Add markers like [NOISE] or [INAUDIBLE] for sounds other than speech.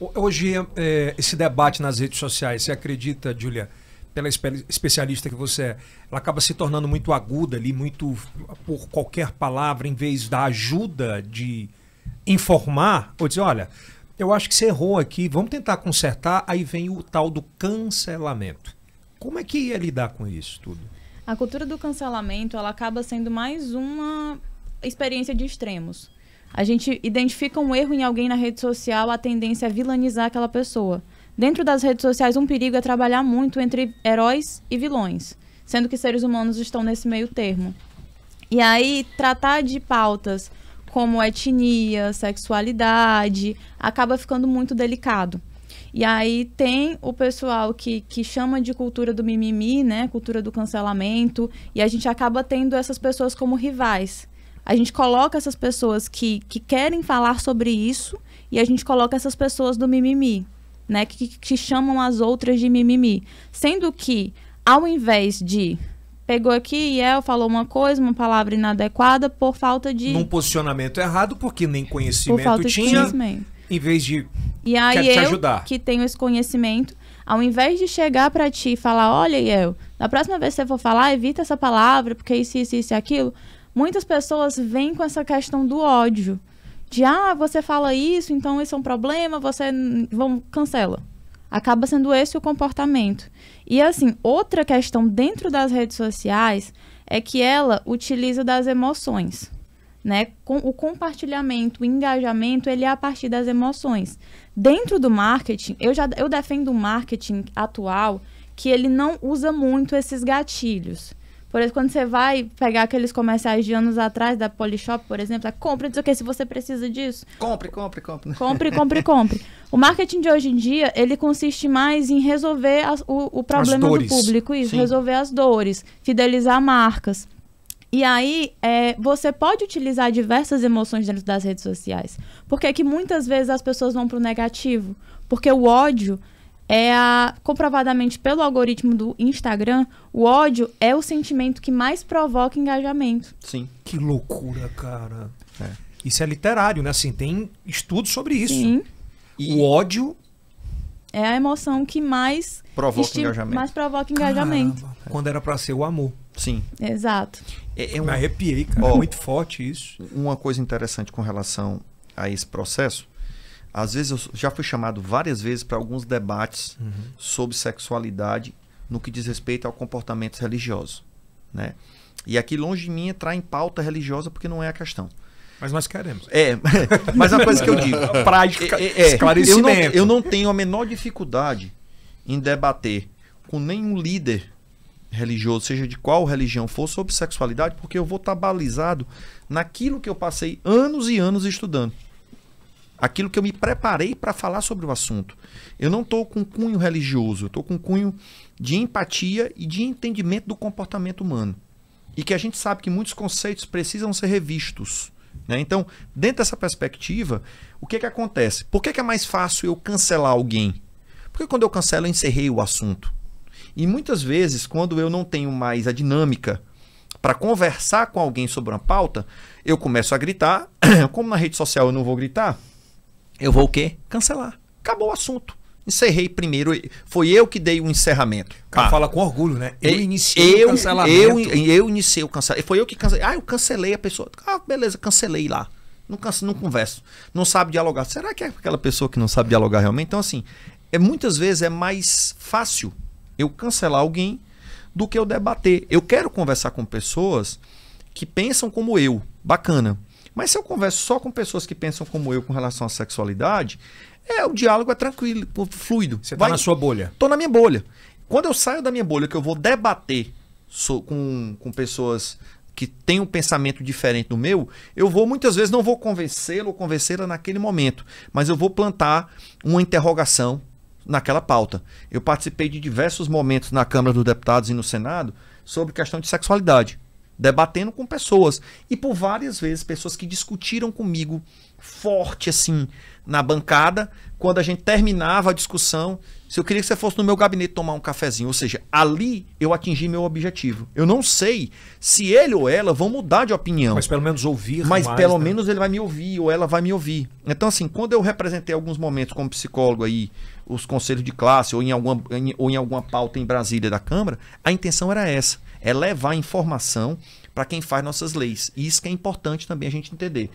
Hoje, é, esse debate nas redes sociais, você acredita, Julia, pela especialista que você é, ela acaba se tornando muito aguda ali, muito por qualquer palavra, em vez da ajuda de informar, ou dizer, olha, eu acho que você errou aqui, vamos tentar consertar, aí vem o tal do cancelamento. Como é que ia lidar com isso tudo? A cultura do cancelamento, ela acaba sendo mais uma experiência de extremos a gente identifica um erro em alguém na rede social, a tendência é vilanizar aquela pessoa. Dentro das redes sociais, um perigo é trabalhar muito entre heróis e vilões, sendo que seres humanos estão nesse meio termo. E aí, tratar de pautas como etnia, sexualidade, acaba ficando muito delicado. E aí tem o pessoal que, que chama de cultura do mimimi, né? Cultura do cancelamento. E a gente acaba tendo essas pessoas como rivais. A gente coloca essas pessoas que, que querem falar sobre isso e a gente coloca essas pessoas do mimimi, né? Que, que chamam as outras de mimimi. Sendo que, ao invés de pegou aqui e El falou uma coisa, uma palavra inadequada por falta de. Num posicionamento errado, porque nem conhecimento por falta tinha. De conhecimento. Em vez de. E aí eu, ajudar. que tenho esse conhecimento, ao invés de chegar para ti e falar: olha, Iel, da próxima vez que você for falar, evita essa palavra, porque isso, isso, isso, aquilo muitas pessoas vêm com essa questão do ódio. De, ah, você fala isso, então isso é um problema, você vão, cancela. Acaba sendo esse o comportamento. E assim, outra questão dentro das redes sociais é que ela utiliza das emoções. Né? Com, o compartilhamento, o engajamento, ele é a partir das emoções. Dentro do marketing, eu já eu defendo o marketing atual que ele não usa muito esses gatilhos. Por isso, quando você vai pegar aqueles comerciais de anos atrás da Polishop, por exemplo, é compre, diz o que se você precisa disso. Compre, compre, compre. Compre, compre, compre. O marketing de hoje em dia, ele consiste mais em resolver as, o, o problema do público, isso, Sim. resolver as dores, fidelizar marcas. E aí, é, você pode utilizar diversas emoções dentro das redes sociais. Porque é que muitas vezes as pessoas vão para o negativo. Porque o ódio é a, comprovadamente pelo algoritmo do Instagram, o ódio é o sentimento que mais provoca engajamento. Sim. Que loucura, cara. É. Isso é literário, né? Assim, tem estudos sobre isso. Sim. E... O ódio é a emoção que mais provoca esti... engajamento. Mais provoca engajamento. Caramba, quando era para ser o amor. Sim. Exato. É, é um... Me arrepiei, cara. Oh, Muito forte isso. Uma coisa interessante com relação a esse processo às vezes eu já fui chamado várias vezes para alguns debates uhum. sobre sexualidade no que diz respeito ao comportamento religioso, né? E aqui longe de mim é entrar em pauta religiosa porque não é a questão. Mas nós queremos. É, [LAUGHS] mas a coisa que eu digo, [LAUGHS] prática, é, esclarecimento. É, é, eu não, eu não tenho a menor dificuldade em debater com nenhum líder religioso, seja de qual religião for, sobre sexualidade, porque eu vou estar balizado naquilo que eu passei anos e anos estudando aquilo que eu me preparei para falar sobre o assunto. Eu não estou com cunho religioso, eu estou com cunho de empatia e de entendimento do comportamento humano. E que a gente sabe que muitos conceitos precisam ser revistos. Né? Então, dentro dessa perspectiva, o que, é que acontece? Por que, é que é mais fácil eu cancelar alguém? Porque quando eu cancelo, eu encerrei o assunto. E muitas vezes, quando eu não tenho mais a dinâmica para conversar com alguém sobre uma pauta, eu começo a gritar. [CLEARS THROAT] Como na rede social eu não vou gritar, eu vou o quê? Cancelar. Acabou o assunto. Encerrei primeiro. Foi eu que dei o encerramento. O cara ah, fala com orgulho, né? Eu iniciei eu, o cancelamento. Eu, eu iniciei o cancelamento. Foi eu que cancelei. Ah, eu cancelei a pessoa. Ah, beleza, cancelei lá. Não, canse, não converso. Não sabe dialogar. Será que é aquela pessoa que não sabe dialogar realmente? Então, assim, é, muitas vezes é mais fácil eu cancelar alguém do que eu debater. Eu quero conversar com pessoas que pensam como eu. Bacana. Mas se eu converso só com pessoas que pensam como eu com relação à sexualidade, é o diálogo é tranquilo, fluido. Você tá Vai, na sua bolha. Tô na minha bolha. Quando eu saio da minha bolha, que eu vou debater com, com pessoas que têm um pensamento diferente do meu, eu vou muitas vezes não vou convencê-lo ou convencê-la naquele momento, mas eu vou plantar uma interrogação naquela pauta. Eu participei de diversos momentos na Câmara dos Deputados e no Senado sobre questão de sexualidade debatendo com pessoas. E por várias vezes, pessoas que discutiram comigo forte assim na bancada. Quando a gente terminava a discussão, se eu queria que você fosse no meu gabinete tomar um cafezinho, ou seja, ali eu atingi meu objetivo. Eu não sei se ele ou ela vão mudar de opinião. Mas pelo menos ouvir. Mas mais, pelo né? menos ele vai me ouvir ou ela vai me ouvir. Então assim, quando eu representei alguns momentos como psicólogo aí os conselhos de classe ou em alguma em, ou em alguma pauta em Brasília da Câmara, a intenção era essa: é levar informação para quem faz nossas leis. E isso que é importante também a gente entender.